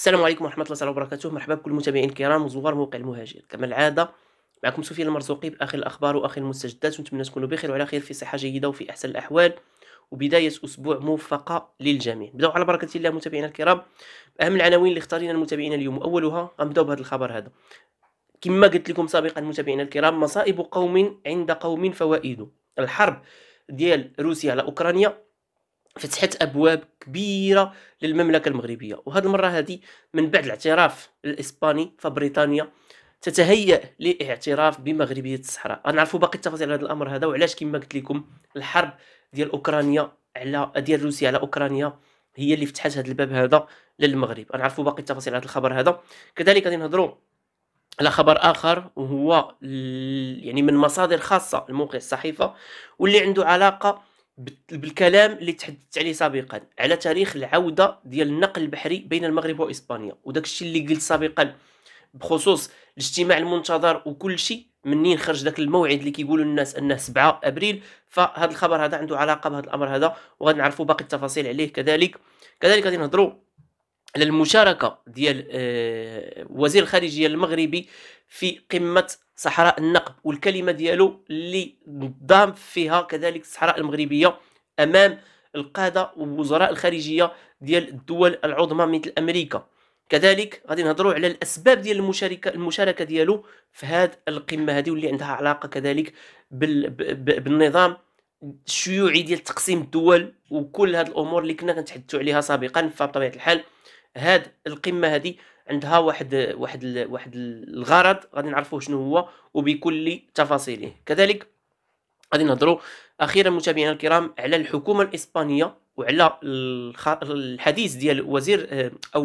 السلام عليكم ورحمه الله تعالى وبركاته مرحبا بكل المتابعين الكرام وزوار موقع المهاجر كما العاده معكم سفيان المرزوقي باخر الاخبار واخر المستجدات ونتمنى تكونوا بخير وعلى خير في صحه جيده وفي احسن الاحوال وبدايه اسبوع موفقه للجميع نبداو على بركه الله متابعينا الكرام أهم العناوين اللي اختارينا المتابعين اليوم اولها غنبداو بهذا الخبر هذا كما قلت لكم سابقا متابعينا الكرام مصائب قوم عند قوم فوائد الحرب ديال روسيا على اوكرانيا فتحت ابواب كبيره للمملكه المغربيه وهذه المره هذه من بعد الاعتراف الاسباني فبريطانيا تتهيأ لاعتراف بمغربيه الصحراء غنعرفوا باقي التفاصيل على هذا الامر هذا وعلاش كما قلت لكم الحرب ديال اوكرانيا على ديال روسيا على اوكرانيا هي اللي فتحت هذا الباب هذا للمغرب غنعرفوا باقي التفاصيل على هذا الخبر هذا كذلك غادي نهضروا على خبر اخر وهو يعني من مصادر خاصه الموقع الصحيفه واللي عنده علاقه بالكلام اللي تحدثت عليه سابقا على تاريخ العوده ديال النقل البحري بين المغرب واسبانيا وداك الشيء اللي قلت سابقا بخصوص الاجتماع المنتظر وكل شيء منين خرج ذاك الموعد اللي كيقولوا الناس انه 7 ابريل فهذا الخبر هذا عنده علاقه بهذا الامر هذا وغنعرفوا باقي التفاصيل عليه كذلك كذلك غادي نهضروا على المشاركه ديال آه، وزير الخارجيه المغربي في قمه صحراء النقب والكلمه ديالو اللي نظام فيها كذلك الصحراء المغربيه امام القاده ووزراء الخارجيه ديال الدول العظمى مثل امريكا كذلك غادي نهضروا على الاسباب ديال المشاركه المشاركه ديالو في هذه القمه هذه واللي عندها علاقه كذلك بال... بالنظام الشيوعي ديال تقسيم الدول وكل هذه الامور اللي كنا كنتحدثوا عليها سابقا فبطبيعه الحال هاد القمه هذه عندها واحد واحد واحد الغرض غادي نعرفوه شنو هو وبكل تفاصيله كذلك غادي نهضروا اخيرا متابعينا الكرام على الحكومه الاسبانيه وعلى الحديث ديال وزير آه، او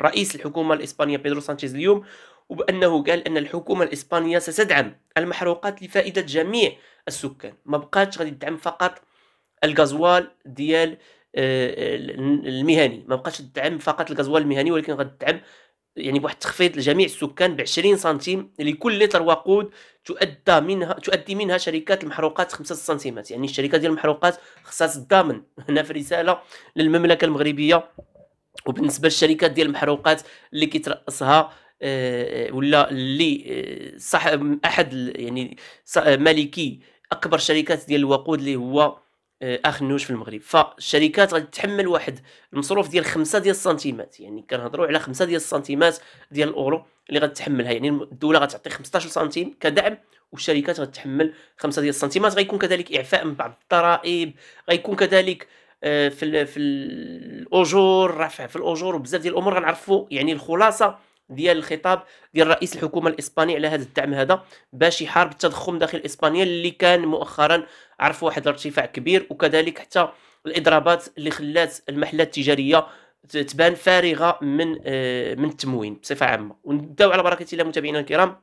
رئيس الحكومه الاسبانيه بيدرو سانشيز اليوم وبانه قال ان الحكومه الاسبانيه ستدعم المحروقات لفائده جميع السكان ما بقاتش غادي تدعم فقط الغازوال ديال آه، المهني ما بقاتش تدعم فقط الغازوال المهني ولكن غادي تدعم يعني بواحد التخفيض لجميع السكان ب 20 سنتيم لكل لتر وقود تؤدى منها تؤدي منها شركات المحروقات 5 سنتيمات يعني الشركه ديال المحروقات خصها تضامن هنا في رساله للمملكه المغربيه وبالنسبه للشركات ديال المحروقات اللي كيتراسها آه، ولا اللي آه، صاحب احد يعني مالكي اكبر شركات ديال الوقود اللي هو آه، اخر نوش في المغرب فالشركات غادي تحمل واحد المصروف ديال 5 ديال السنتيمات يعني كنهضروا على 5 ديال السنتيمات ديال الاورو اللي غادي تحملها يعني الدوله غتعطي 15 سنتيم كدعم والشركات غتحمل 5 ديال السنتيمات غيكون كذلك اعفاء من بعض الضرائب غيكون كذلك آه، في في الاجور رفع في الاجور وبزاف ديال الامور غنعرفوا يعني الخلاصه ديال الخطاب ديال رئيس الحكومه الاسباني على هذا الدعم هذا باش يحارب التضخم داخل اسبانيا اللي كان مؤخرا عرف واحد الارتفاع كبير وكذلك حتى الاضرابات اللي خلات المحلات التجاريه تبان فارغه من آه، من التموين بصفه عامه ونبداو على بركه الله متابعينا الكرام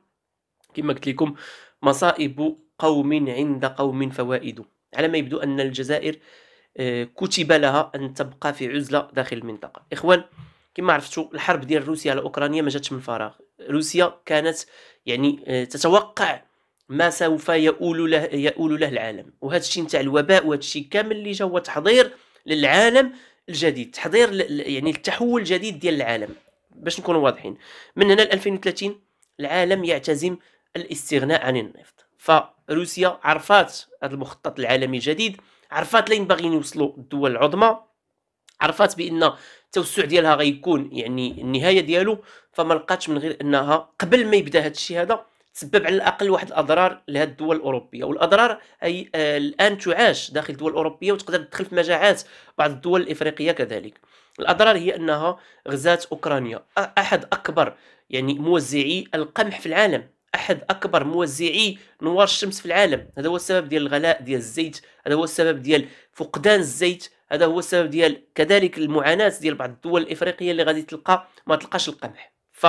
كما قلت لكم مصائب قوم عند قوم فوائد على ما يبدو ان الجزائر آه، كتب لها ان تبقى في عزله داخل المنطقه اخوان كما عرفتوا الحرب ديال روسيا على اوكرانيا ما جاتش من فراغ روسيا كانت يعني آه، تتوقع ما سوف يؤول له يؤول له العالم وهذا الشيء نتاع الوباء وهذا الشيء كامل اللي جا هو تحضير للعالم الجديد تحضير يعني التحول الجديد ديال العالم باش نكونوا واضحين من هنا ل 2030 العالم يعتزم الاستغناء عن النفط فروسيا عرفات هذا المخطط العالمي الجديد عرفات لين باغيين يوصلوا الدول العظمى عرفات بان التوسع ديالها غيكون يعني النهايه ديالو فما لقاتش من غير انها قبل ما يبدا هذا الشيء هذا تسبب على الاقل واحد الاضرار لهذه الدول الاوروبيه والاضرار اي آه الان تعاش داخل الدول الاوروبيه وتقدر تدخل في مجاعات بعض الدول الافريقيه كذلك الاضرار هي انها غزات اوكرانيا احد اكبر يعني موزعي القمح في العالم احد اكبر موزعي نوار الشمس في العالم هذا هو السبب ديال الغلاء ديال الزيت هذا هو السبب ديال فقدان الزيت هذا هو السبب ديال كذلك المعاناه ديال بعض الدول الافريقيه اللي غادي تلقى ما تلقاش القمح ف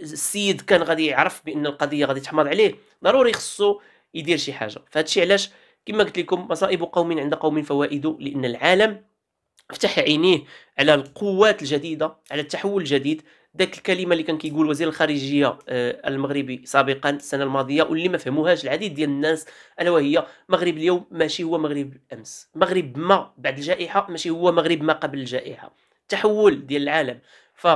السيد كان غادي يعرف بان القضيه غادي تحمض عليه ضروري خصو يدير شي حاجه فهادشي علاش كما قلت لكم مصائب قوم عند قوم فوائد لان العالم فتح عينيه على القوات الجديده على التحول الجديد ذاك الكلمه اللي كان كيقول وزير الخارجيه آه، المغربي سابقا السنه الماضيه واللي ما فهموهاش العديد ديال الناس الا وهي مغرب اليوم ماشي هو مغرب الامس مغرب ما بعد الجائحه ماشي هو مغرب ما قبل الجائحه تحول ديال العالم ف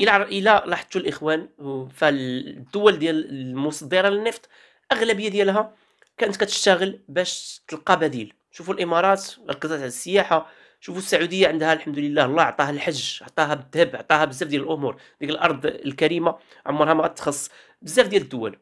الى الى لاحظتوا الاخوان فالدول ديال المصدره للنفط اغلبيه ديالها كانت كتشتغل باش تلقى بديل شوفوا الامارات ركزت على السياحه شوفوا السعوديه عندها الحمد لله الله عطاها الحج عطاها الذهب عطاها بزاف ديال الامور ديك الارض الكريمه عمرها ما تخص بزاف ديال الدول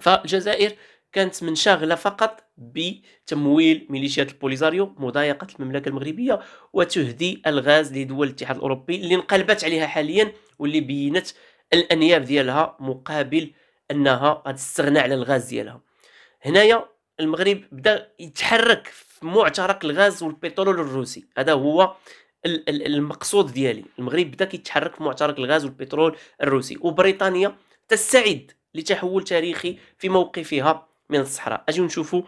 فالجزائر كانت منشغله فقط بتمويل ميليشيات البوليزاريو مضايقه المملكه المغربيه وتهدي الغاز لدول الاتحاد الاوروبي اللي انقلبت عليها حاليا واللي بينت الانياب ديالها مقابل انها غتستغنى على الغاز ديالها هنايا المغرب بدا يتحرك في معترك الغاز والبترول الروسي هذا هو المقصود ديالي المغرب بدا كيتحرك في معترك الغاز والبترول الروسي وبريطانيا تستعد لتحول تاريخي في موقفها من الصحراء اجي نشوفوا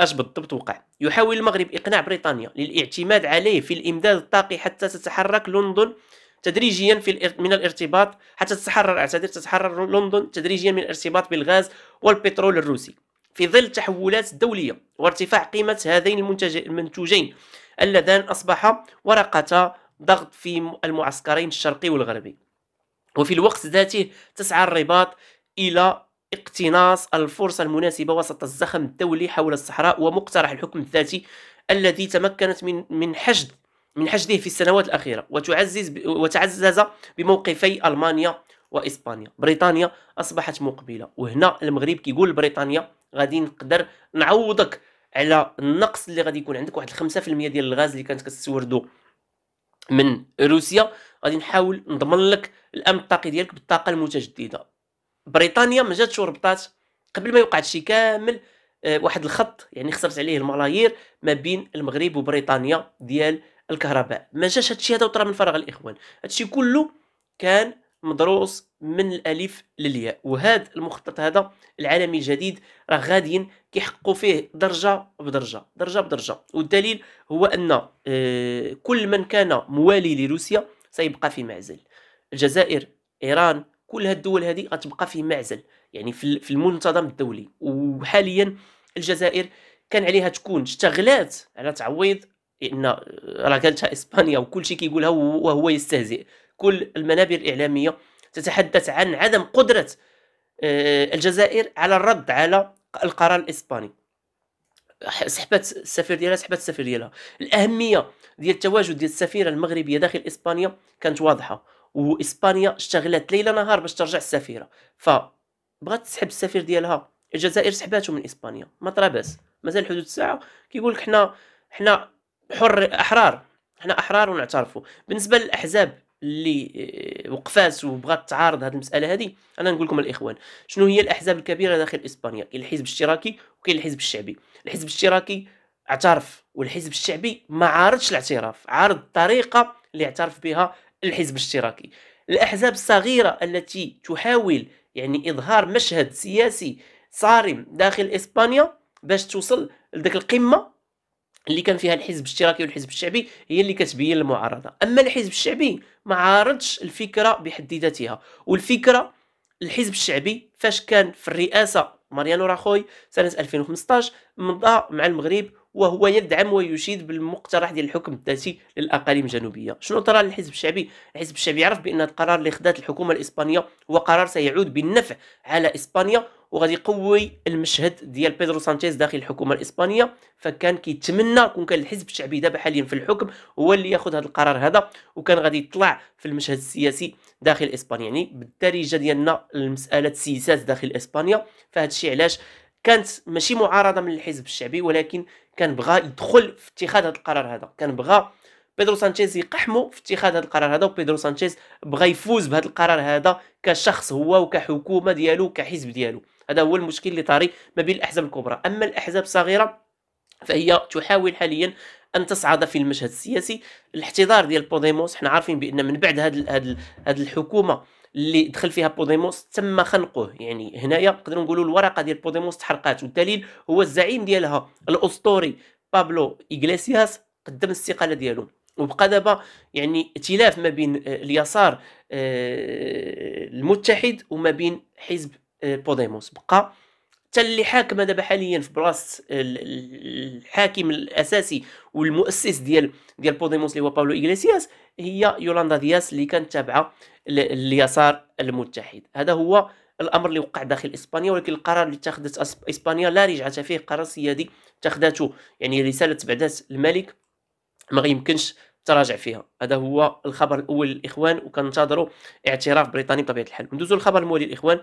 اش بالضبط وقع يحاول المغرب اقناع بريطانيا للاعتماد عليه في الامداد الطاقي حتى تتحرك لندن تدريجيا في من الارتباط حتى تتحرر اعتذر تتحرر لندن تدريجيا من الارتباط بالغاز والبترول الروسي في ظل التحولات الدولية وارتفاع قيمة هذين المنتوجين اللذان أصبحا ورقة ضغط في المعسكرين الشرقي والغربي وفي الوقت ذاته تسعى الرباط إلى اقتناص الفرصة المناسبة وسط الزخم الدولي حول الصحراء ومقترح الحكم الذاتي الذي تمكنت من من حشد من حشده في السنوات الأخيرة وتعزز وتعزز بموقفي ألمانيا وإسبانيا بريطانيا أصبحت مقبلة وهنا المغرب كيقول بريطانيا غادي نقدر نعوضك على النقص اللي غادي يكون عندك واحد 5% ديال الغاز اللي كانت كتستوردو من روسيا غادي نحاول نضمن لك الامن الطاقي ديالك بالطاقه المتجدده بريطانيا ما جاتش وربطات قبل ما يوقع هادشي كامل آه، واحد الخط يعني خسرت عليه الملايير ما بين المغرب وبريطانيا ديال الكهرباء ما جاش هادشي هذا وطرا من فراغ الاخوان هادشي كله كان مدروس من الالف للياء وهذا المخطط هذا العالمي الجديد راه غاديين كيحققوا فيه درجه بدرجه درجه بدرجه والدليل هو ان آه، كل من كان موالي لروسيا سيبقى في معزل الجزائر ايران كل هاد الدول هذه غتبقى في معزل يعني في المنتظم الدولي وحاليا الجزائر كان عليها تكون اشتغلات على تعويض ان آه، راه قالتها اسبانيا وكل شيء كيقولها وهو يستهزئ كل المنابر الإعلامية تتحدث عن عدم قدرة آه، الجزائر على الرد على القرار الإسباني سحبت السفير ديالها سحبت السفير ديالها الاهميه ديال التواجد ديال السفيره المغربيه داخل اسبانيا كانت واضحه واسبانيا اشتغلت ليلة نهار باش ترجع السفيره فبغات تسحب السفير ديالها الجزائر سحباته من اسبانيا ما طراباس مازال حدود الساعه كيقول لك حنا حنا حر احرار حنا احرار ونعترفوا بالنسبه للاحزاب اللي آه، وقفات وبغات تعارض هذه المساله هذه انا نقول لكم الاخوان شنو هي الاحزاب الكبيره داخل اسبانيا كاين الحزب الاشتراكي وكاين الحزب الشعبي الحزب الاشتراكي اعترف والحزب الشعبي ما عارضش الاعتراف عارض الطريقه اللي اعترف بها الحزب الاشتراكي الاحزاب الصغيره التي تحاول يعني اظهار مشهد سياسي صارم داخل اسبانيا باش توصل لذاك القمه اللي كان فيها الحزب الاشتراكي والحزب الشعبي هي اللي كتبين المعارضه اما الحزب الشعبي ما عارضش الفكره بحد ذاتها والفكره الحزب الشعبي فاش كان في الرئاسه ماريانو راخوي سنه 2015 مضى مع المغرب وهو يدعم ويشيد بالمقترح ديال الحكم الذاتي للاقاليم الجنوبيه شنو طرا للحزب الشعبي الحزب الشعبي عرف بان القرار اللي خدات الحكومه الاسبانيه هو قرار سيعود بالنفع على اسبانيا وغادي يقوي المشهد ديال بيدرو سانشيز داخل الحكومه الاسبانيه فكان كيتمنى كون كان الحزب الشعبي دابا حاليا في الحكم هو اللي ياخذ هذا القرار هذا وكان غادي يطلع في المشهد السياسي داخل اسبانيا يعني بالدارجه ديالنا المساله السياسات داخل اسبانيا فهذا الشيء علاش كانت ماشي معارضه من الحزب الشعبي ولكن كان بغى يدخل في اتخاذ هذا القرار هذا كان بغى بيدرو سانشيز يقحمو في اتخاذ هذا القرار هذا وبيدرو سانشيز بغى يفوز بهذا القرار هذا كشخص هو وكحكومه ديالو كحزب ديالو هذا هو المشكل اللي طاري ما بين الاحزاب الكبرى اما الاحزاب الصغيره فهي تحاول حاليا ان تصعد في المشهد السياسي الاحتضار ديال بوديموس حنا عارفين بان من بعد هاد هاد هاد الحكومه اللي دخل فيها بوديموس تم خنقه يعني هنايا نقدروا نقولوا الورقه ديال بوديموس تحرقات والدليل هو الزعيم ديالها الاسطوري بابلو اغليسياس قدم الاستقاله ديالو وبقى دابا يعني ائتلاف ما بين آه، اليسار آه، المتحد وما بين حزب آه، بوديموس بقى حتى اللي حاكم دابا حاليا في بلاصه الحاكم الاساسي والمؤسس ديال ديال بوديموس اللي هو باولو ايغليسياس هي يولاندا دياس اللي كانت تابعه لليسار المتحد هذا هو الامر اللي وقع داخل اسبانيا ولكن القرار اللي اتخذت اسبانيا لا رجعه فيه قرار سيادي اتخذته يعني رساله بعدات الملك ما يمكنش تراجع فيها هذا هو الخبر الاول الاخوان وكنتظروا اعتراف بريطاني بطبيعه الحال ندوزو للخبر الموالي الاخوان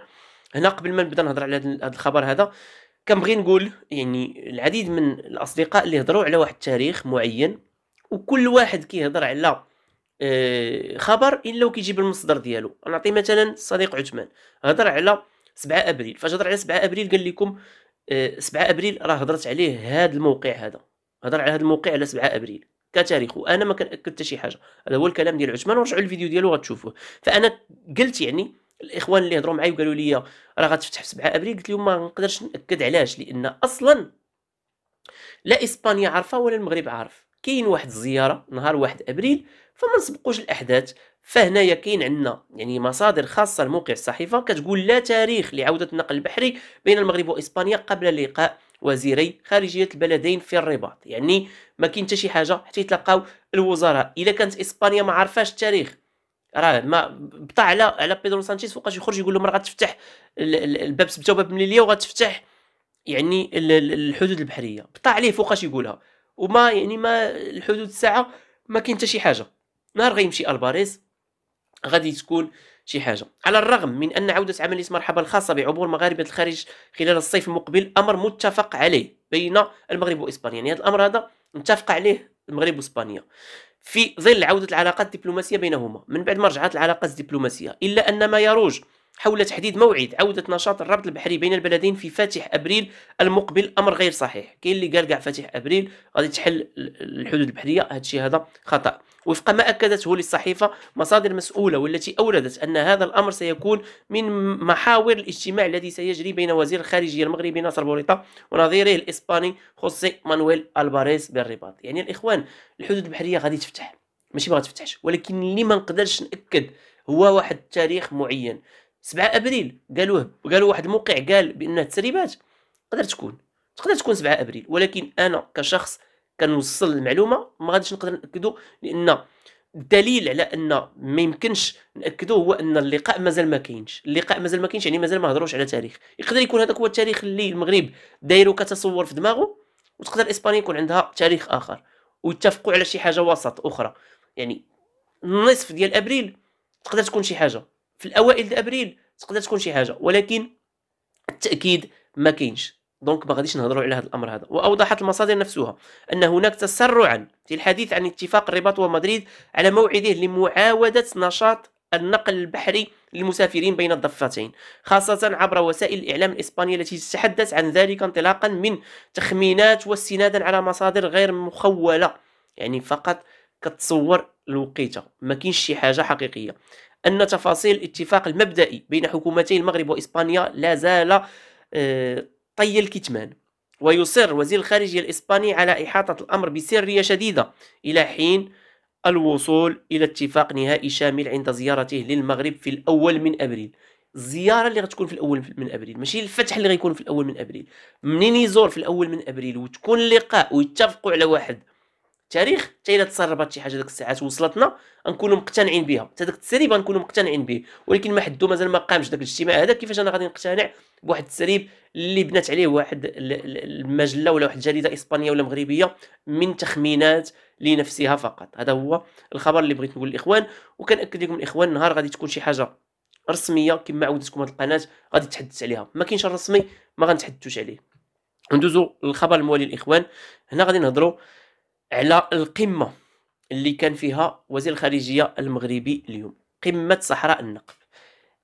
هنا قبل ما نبدا نهضر على هذا الخبر هذا كنبغي نقول يعني العديد من الاصدقاء اللي هضروا على واحد التاريخ معين وكل واحد كيهضر على آه، خبر الا وكيجيب المصدر ديالو نعطي مثلا الصديق عثمان هضر على 7 ابريل فاش هضر على 7 ابريل قال لكم 7 آه، ابريل راه هضرت عليه هذا الموقع هذا هضر على هذا الموقع على 7 ابريل كتاريخ وانا ما كناكد حتى شي حاجه هذا هو الكلام ديال عثمان ورجعوا الفيديو ديالو غتشوفوه فانا قلت يعني الاخوان اللي هضروا معايا وقالوا لي راه غتفتح 7 ابريل قلت لهم ما نقدرش ناكد علاش لان اصلا لا اسبانيا عارفه ولا المغرب عارف كاين واحد الزياره نهار 1 ابريل فما نسبقوش الاحداث فهنايا كاين عندنا يعني مصادر خاصه لموقع الصحيفه كتقول لا تاريخ لعوده النقل البحري بين المغرب واسبانيا قبل لقاء وزيري خارجيه البلدين في الرباط يعني ما كاين حتى شي حاجه حتى يتلاقاو الوزراء الا كانت اسبانيا ما عارفاش التاريخ راه ما بطا على على بيدرو سانشيز فوقاش يخرج يقول لهم راه غتفتح الباب سبته وباب مليليه وغتفتح يعني الحدود البحريه بطا عليه فوقاش يقولها وما يعني ما الحدود الساعه ما كاين حتى شي حاجه نهار غيمشي الباريس غادي تكون شي حاجه على الرغم من ان عوده عمليه مرحبا الخاصه بعبور مغاربه الخارج خلال الصيف المقبل امر متفق عليه بين المغرب واسبانيا يعني هذا الامر هذا متفق عليه المغرب واسبانيا في ظل عودة العلاقات الدبلوماسية بينهما من بعد ما رجعت العلاقات الدبلوماسية إلا أن ما يروج حول تحديد موعد عودة نشاط الربط البحري بين البلدين في فاتح أبريل المقبل أمر غير صحيح كاين اللي قال كاع فاتح أبريل غادي تحل الحدود البحرية هادشي هذا خطأ وفق ما أكدته للصحيفة مصادر مسؤولة والتي أوردت أن هذا الأمر سيكون من محاور الاجتماع الذي سيجري بين وزير الخارجية المغربي ناصر بوريطة ونظيره الإسباني خوسي مانويل ألباريس بالرباط يعني الإخوان الحدود البحرية غادي تفتح ماشي ما تفتحش ولكن اللي ما نقدرش نأكد هو واحد التاريخ معين 7 أبريل قالوه قالوا واحد الموقع قال بان تسريبات تقدر تكون تقدر تكون 7 أبريل ولكن أنا كشخص كنوصل المعلومه ما غاديش نقدر ناكدو لان الدليل على ان ما يمكنش ناكدو هو ان اللقاء مازال ما كاينش اللقاء مازال ما كاينش يعني مازال ما هضروش على تاريخ يقدر يكون هذاك هو التاريخ اللي المغرب دايرو كتصور في دماغه وتقدر اسبانيا يكون عندها تاريخ اخر ويتفقوا على شي حاجه وسط اخرى يعني النصف ديال ابريل تقدر تكون شي حاجه في الاوائل ديال ابريل تقدر تكون شي حاجه ولكن التاكيد ما كاينش دونك ما غاديش نهضروا على هذا الامر هذا واوضحت المصادر نفسها ان هناك تسرعا في الحديث عن اتفاق الرباط ومدريد على موعده لمعاوده نشاط النقل البحري للمسافرين بين الضفتين خاصة عبر وسائل الإعلام الإسبانية التي تتحدث عن ذلك انطلاقا من تخمينات واستنادا على مصادر غير مخولة يعني فقط كتصور الوقيته ما كاينش شي حاجه حقيقيه ان تفاصيل الاتفاق المبدئي بين حكومتي المغرب واسبانيا لا زال آه، طي الكتمان ويصر وزير الخارجية الإسباني على إحاطة الأمر بسرية شديدة إلى حين الوصول إلى اتفاق نهائي شامل عند زيارته للمغرب في الأول من أبريل الزيارة اللي غتكون في الأول من أبريل ماشي الفتح اللي غيكون في الأول من أبريل منين يزور في الأول من أبريل وتكون لقاء ويتفقوا على واحد التاريخ حتى الا تسربت شي حاجه ديك الساعات وصلتنا غنكونوا مقتنعين بها حتى داك التسريب غنكونوا مقتنعين به ولكن ما حدو مازال ما قامش داك الاجتماع هذا كيفاش انا غادي نقتنع بواحد التسريب اللي بنات عليه واحد المجله ولا واحد الجريده اسبانيه ولا مغربيه من تخمينات لنفسها فقط هذا هو الخبر اللي بغيت نقول للاخوان وكنأكد لكم الاخوان نهار غادي تكون شي حاجه رسميه كما عودتكم هذه القناه غادي تحدث عليها ما كاينش الرسمي ما غنتحدثوش عليه ندوزو للخبر الموالي الاخوان هنا غادي نهضروا على القمه اللي كان فيها وزير الخارجيه المغربي اليوم قمه صحراء النقب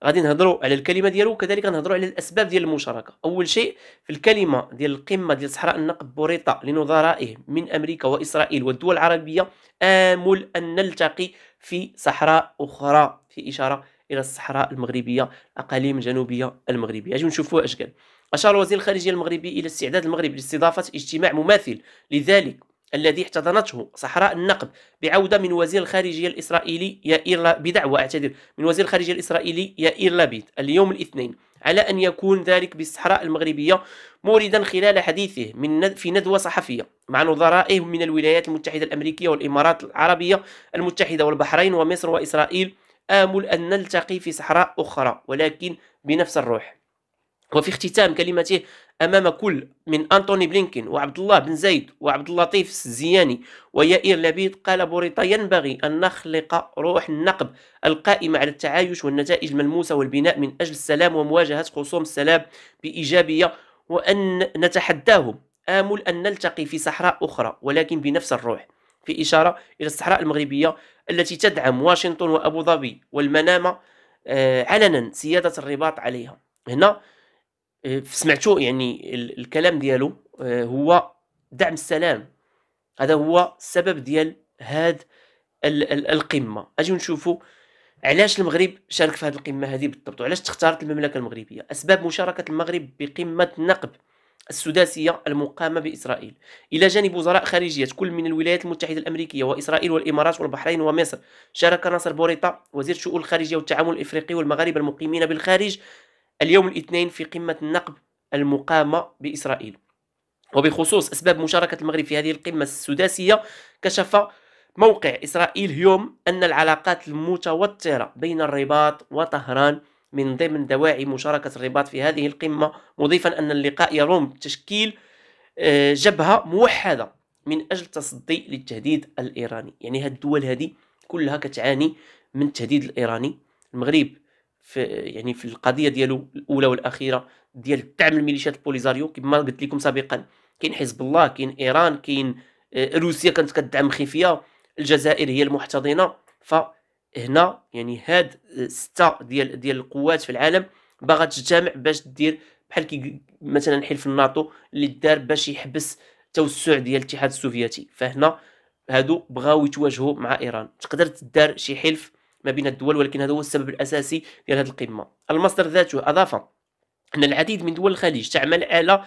غادي نهضروا على الكلمه ديالو وكذلك نهضروا على الاسباب ديال المشاركه اول شيء في الكلمه ديال القمه ديال صحراء النقب بوريطه لنظرائه من امريكا واسرائيل والدول العربيه امل ان نلتقي في صحراء اخرى في اشاره الى الصحراء المغربيه الاقاليم الجنوبيه المغربيه اجي نشوفوا اش قال اشار وزير الخارجيه المغربي الى استعداد المغرب لاستضافه اجتماع مماثل لذلك الذي احتضنته صحراء النقب بعودة من وزير الخارجية الإسرائيلي يائير بدعوة أعتذر من وزير الخارجية الإسرائيلي يائير لابيد اليوم الاثنين على أن يكون ذلك بالصحراء المغربية موردا خلال حديثه من في ندوة صحفية مع نظرائه من الولايات المتحدة الأمريكية والإمارات العربية المتحدة والبحرين ومصر وإسرائيل آمل أن نلتقي في صحراء أخرى ولكن بنفس الروح وفي اختتام كلمته امام كل من انطوني بلينكين وعبد الله بن زيد وعبد اللطيف السزياني ويائير لبيد قال بوريطا ينبغي ان نخلق روح النقب القائمه على التعايش والنتائج الملموسه والبناء من اجل السلام ومواجهه خصوم السلام بايجابيه وان نتحداهم امل ان نلتقي في صحراء اخرى ولكن بنفس الروح في اشاره الى الصحراء المغربيه التي تدعم واشنطن وابو ظبي والمنامه آه، علنا سياده الرباط عليها هنا آه، سمعتوا يعني الكلام ديالو آه، هو دعم السلام هذا هو السبب ديال هاد القمه اجيو نشوفوا علاش المغرب شارك في هذه القمه هذه بالضبط وعلاش تختارت المملكه المغربيه اسباب مشاركه المغرب بقمه النقب السداسيه المقامه باسرائيل الى جانب وزراء خارجيه كل من الولايات المتحده الامريكيه واسرائيل والامارات والبحرين ومصر شارك ناصر بوريطه وزير الشؤون الخارجيه والتعامل الافريقي والمغاربه المقيمين بالخارج اليوم الاثنين في قمة النقب المقامة بإسرائيل وبخصوص أسباب مشاركة المغرب في هذه القمة السداسية كشف موقع إسرائيل هيوم أن العلاقات المتوترة بين الرباط وطهران من ضمن دواعي مشاركة الرباط في هذه القمة مضيفا أن اللقاء يروم تشكيل آه، جبهة موحدة من أجل التصدي للتهديد الإيراني يعني هاد الدول هذه كلها كتعاني من التهديد الإيراني المغرب في يعني في القضيه ديالو الاولى والاخيره ديال دعم الميليشيات البوليزاريو كما قلت لكم سابقا كاين حزب الله كاين ايران كاين آه، روسيا كانت كدعم خفيه الجزائر هي المحتضنه فهنا يعني هاد سته ديال ديال القوات في العالم باغا تجتمع باش دير بحال كي مثلا حلف الناتو اللي دار باش يحبس التوسع ديال الاتحاد السوفيتي فهنا هادو بغاو يتواجهوا مع ايران تقدر تدار شي حلف ما بين الدول ولكن هذا هو السبب الاساسي ديال هذه القمه المصدر ذاته اضاف ان العديد من دول الخليج تعمل على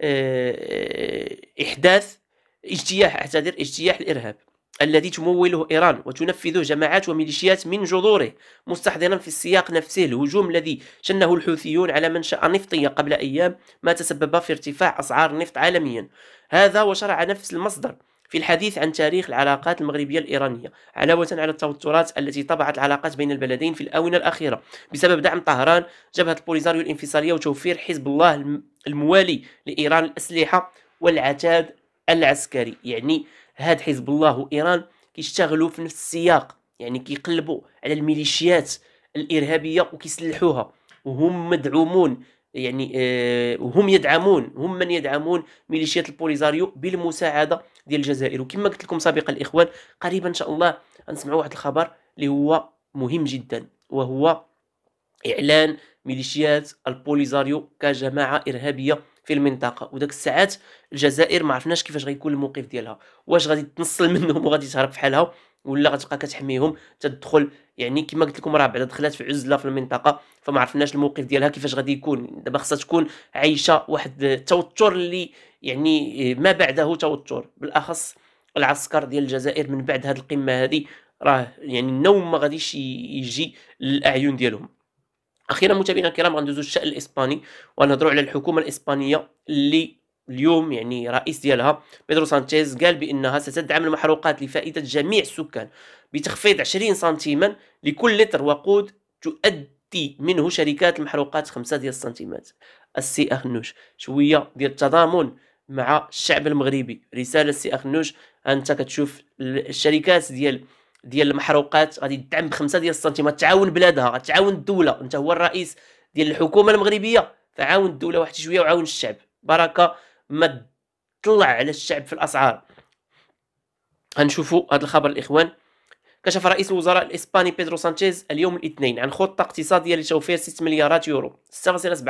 آه، احداث اجتياح اعتذر اجتياح الارهاب الذي تموله إيران وتنفذه جماعات وميليشيات من جذوره مستحضرا في السياق نفسه الهجوم الذي شنه الحوثيون على منشأة نفطية قبل أيام ما تسبب في ارتفاع أسعار النفط عالميا هذا وشرع نفس المصدر في الحديث عن تاريخ العلاقات المغربية الإيرانية علاوة على التوترات التي طبعت العلاقات بين البلدين في الآونة الأخيرة بسبب دعم طهران جبهة البوليزاريو الانفصالية وتوفير حزب الله الموالي لإيران الأسلحة والعتاد العسكري يعني هاد حزب الله وإيران كيشتغلوا في نفس السياق يعني كيقلبوا على الميليشيات الإرهابية وكيسلحوها وهم مدعومون يعني آه، وهم يدعمون هم من يدعمون ميليشيات البوليزاريو بالمساعده ديال الجزائر وكما قلت لكم سابقا الاخوان قريبا ان شاء الله غنسمعوا واحد الخبر اللي هو مهم جدا وهو اعلان ميليشيات البوليزاريو كجماعه ارهابيه في المنطقه وداك الساعات الجزائر ما عرفناش كيفاش غيكون الموقف ديالها واش غادي تنصل منهم وغادي تهرب فحالها ولا غتبقى كتحميهم تدخل يعني كما قلت لكم راه بعدا دخلات في عزله في المنطقه فما عرفناش الموقف ديالها كيفاش غادي يكون دابا خصها تكون عايشه واحد التوتر اللي يعني آه، ما بعده توتر بالاخص العسكر ديال الجزائر من بعد هذه القمه هذه راه يعني النوم ما غاديش يجي للاعين ديالهم اخيرا متابعينا الكرام غندوزو الشان الاسباني ونهضروا على الحكومه الاسبانيه اللي اليوم يعني رئيس ديالها بيدرو سانشيز قال بانها ستدعم المحروقات لفائده جميع السكان بتخفيض 20 سنتيما لكل لتر وقود تؤدي منه شركات المحروقات 5 ديال السنتيمات السي اخنوش شويه ديال التضامن مع الشعب المغربي رساله السي اخنوش انت كتشوف الشركات ديال ديال المحروقات غادي تدعم بخمسة ديال السنتيمات تعاون بلادها تعاون الدوله انت هو الرئيس ديال الحكومه المغربيه فعاون الدوله واحد شويه وعاون الشعب بركه ما تطلع على الشعب في الاسعار هنشوفوا هذا الخبر الاخوان كشف رئيس الوزراء الاسباني بيدرو سانشيز اليوم الاثنين عن خطه اقتصاديه لتوفير 6 مليارات يورو 6.7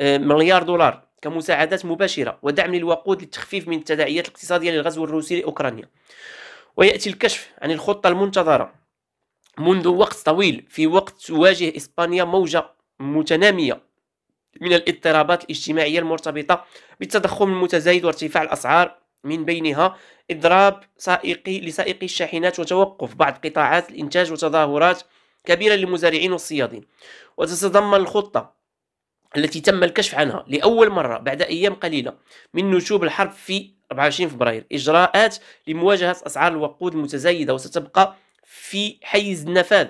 آه، مليار دولار كمساعدات مباشره ودعم للوقود للتخفيف من التداعيات الاقتصاديه للغزو الروسي لاوكرانيا وياتي الكشف عن الخطه المنتظره منذ وقت طويل في وقت تواجه اسبانيا موجه متناميه من الاضطرابات الاجتماعية المرتبطة بالتضخم المتزايد وارتفاع الأسعار من بينها إضراب سائقي لسائقي الشاحنات وتوقف بعض قطاعات الإنتاج وتظاهرات كبيرة للمزارعين والصيادين وتتضمن الخطة التي تم الكشف عنها لأول مرة بعد أيام قليلة من نشوب الحرب في 24 فبراير إجراءات لمواجهة أسعار الوقود المتزايدة وستبقى في حيز النفاذ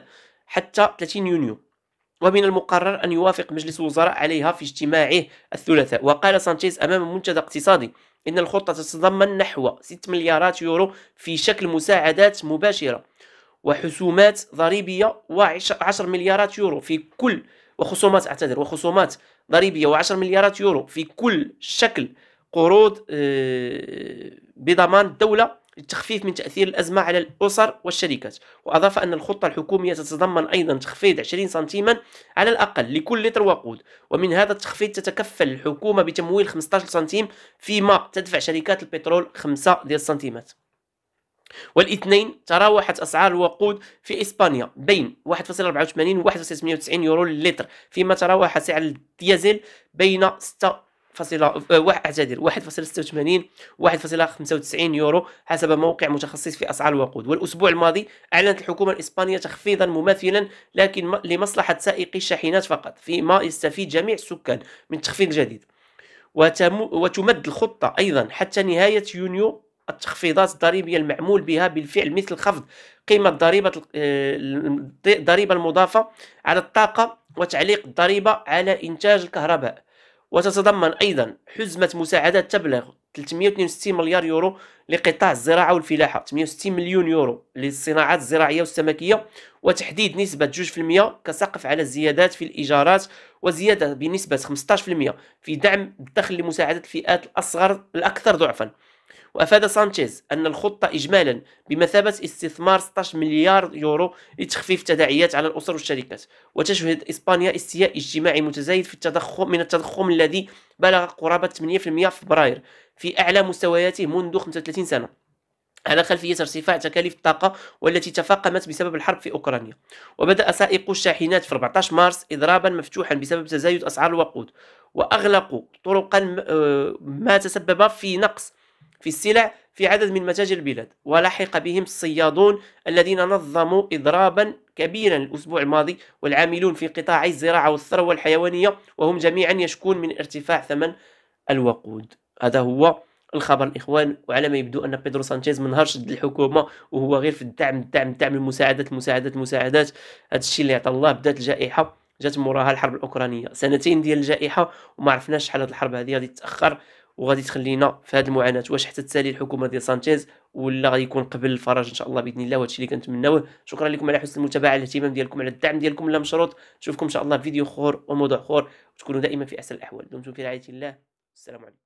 حتى 30 يونيو ومن المقرر أن يوافق مجلس الوزراء عليها في اجتماعه الثلاثاء وقال سانشيز أمام منتدى اقتصادي إن الخطة تتضمن نحو 6 مليارات يورو في شكل مساعدات مباشرة وحسومات ضريبية و10 مليارات يورو في كل وخصومات أعتذر وخصومات ضريبية و10 مليارات يورو في كل شكل قروض آه، بضمان الدولة للتخفيف من تأثير الأزمة على الأسر والشركات وأضاف أن الخطة الحكومية تتضمن أيضا تخفيض 20 سنتيما على الأقل لكل لتر وقود ومن هذا التخفيض تتكفل الحكومة بتمويل 15 سنتيم فيما تدفع شركات البترول 5 ديال السنتيمات والاثنين تراوحت اسعار الوقود في اسبانيا بين 1.84 و 1.98 يورو للتر فيما تراوح سعر الديزل بين 6 فاصلة آه، اعتذر 1.86 1.95 يورو حسب موقع متخصص في أسعار الوقود والأسبوع الماضي أعلنت الحكومة الإسبانية تخفيضا مماثلا لكن لمصلحة سائقي الشاحنات فقط فيما يستفيد جميع السكان من التخفيض الجديد وتمد الخطة أيضا حتى نهاية يونيو التخفيضات الضريبية المعمول بها بالفعل مثل خفض قيمة ضريبة الضريبة آه، المضافة على الطاقة وتعليق الضريبة على إنتاج الكهرباء وتتضمن أيضا حزمة مساعدات تبلغ 362 مليار يورو لقطاع الزراعة والفلاحة 860 مليون يورو للصناعات الزراعية والسمكية وتحديد نسبة 2% كسقف على الزيادات في الإيجارات وزيادة بنسبة 15% في دعم الدخل لمساعدة الفئات الأصغر الأكثر ضعفا وأفاد سانشيز أن الخطة إجمالا بمثابة استثمار 16 مليار يورو لتخفيف التداعيات على الأسر والشركات وتشهد إسبانيا استياء اجتماعي متزايد في التضخم من التضخم الذي بلغ قرابة 8% في فبراير في أعلى مستوياته منذ 35 سنة على خلفية ارتفاع تكاليف الطاقة والتي تفاقمت بسبب الحرب في أوكرانيا وبدأ سائقو الشاحنات في 14 مارس إضرابا مفتوحا بسبب تزايد أسعار الوقود وأغلقوا طرقا آه، ما تسبب في نقص في السلع في عدد من متاجر البلاد ولحق بهم الصيادون الذين نظموا إضرابا كبيرا الأسبوع الماضي والعاملون في قطاعي الزراعة والثروة الحيوانية وهم جميعا يشكون من ارتفاع ثمن الوقود هذا هو الخبر الإخوان وعلى ما يبدو أن بيدرو سانشيز من نهارش الحكومة وهو غير في الدعم الدعم الدعم المساعدات المساعدات المساعدات هذا الشيء اللي عطى الله بدات الجائحة جات موراها الحرب الأوكرانية سنتين ديال الجائحة وما عرفناش شحال هاد الحرب هذه غادي تأخر وغادي تخلينا في هذه المعاناه واش حتى تسالي الحكومه ديال سانشيز ولا غادي يكون قبل الفرج ان شاء الله باذن الله وهادشي اللي كنتمناوه شكرا لكم على حسن المتابعه على الاهتمام ديالكم على الدعم ديالكم لا مشروط نشوفكم ان شاء الله في فيديو اخر وموضوع اخر وتكونوا دائما في احسن الاحوال دمتم في رعايه الله السلام عليكم